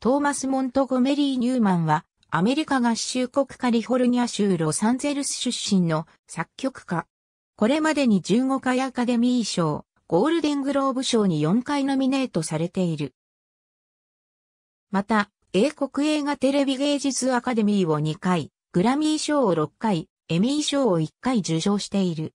トーマス・モントゴメリー・ニューマンは、アメリカ合衆国カリフォルニア州ロサンゼルス出身の作曲家。これまでに15回アカデミー賞、ゴールデングローブ賞に4回ノミネートされている。また、英国映画テレビ芸術アカデミーを2回、グラミー賞を6回、エミー賞を1回受賞している。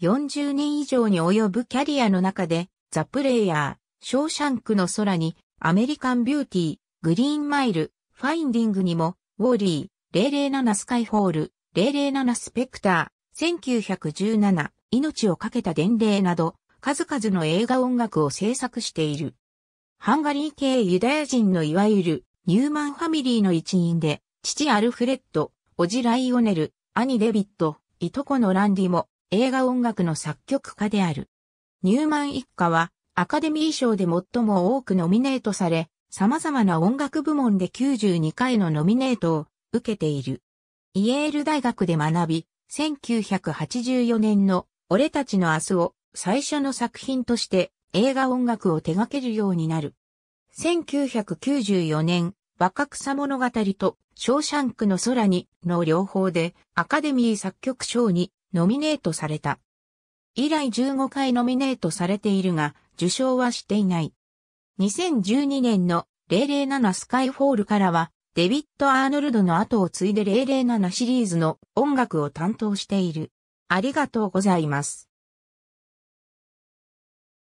40年以上に及ぶキャリアの中で、ザ・プレイヤー、ショーシャンクの空に、アメリカンビューティー、グリーンマイル、ファインディングにも、ウォーリー、007スカイホール、007スペクター、1917、命をかけた伝令など、数々の映画音楽を制作している。ハンガリー系ユダヤ人のいわゆるニューマンファミリーの一員で、父アルフレッド、おじライオネル、兄デビット、いとこのランディも映画音楽の作曲家である。ニューマン一家はアカデミー賞で最も多くノミネートされ、様々な音楽部門で92回のノミネートを受けている。イエール大学で学び、1984年の俺たちの明日を最初の作品として映画音楽を手掛けるようになる。1994年、若草物語とショーシャンクの空にの両方でアカデミー作曲賞にノミネートされた。以来15回ノミネートされているが、受賞はしていない。2012年の007スカイフォールからは、デビッド・アーノルドの後を継いで007シリーズの音楽を担当している。ありがとうございます。